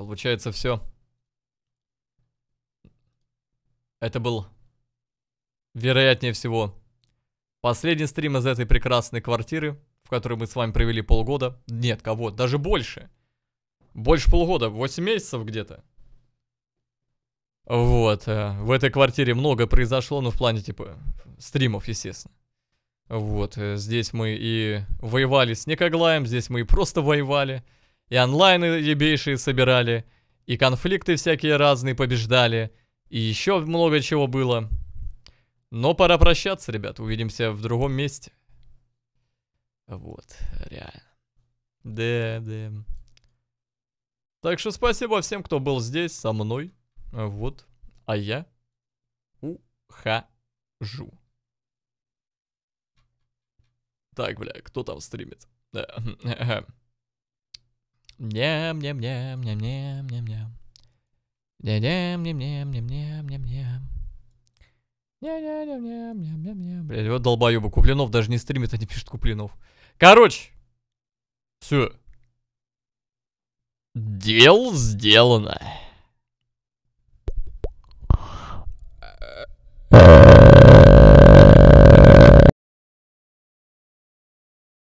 Получается все. Это был, вероятнее всего, последний стрим из этой прекрасной квартиры, в которой мы с вами провели полгода. Нет, кого? Даже больше. Больше полгода, 8 месяцев где-то. Вот, э, в этой квартире много произошло, ну, в плане, типа, стримов, естественно. Вот, э, здесь мы и воевали с Никоглаем, здесь мы и просто воевали и онлайны ебейшие собирали, и конфликты всякие разные побеждали, и еще много чего было. Но пора прощаться, ребят, увидимся в другом месте. Вот, реально. Да, да. Так что спасибо всем, кто был здесь со мной. Вот. А я ухожу. Так, бля, кто там стримит? Да. Ням, ням, ням, ням, ням, ням, ням. Ням, ням, ням, ням, ням, ням, ням. Ням-ням-ням-ням-ням-ням. Блять, вот долбоеба. Куплинов даже не стримит, а не пишет Куплинов. Короче. Все. Дел сделано.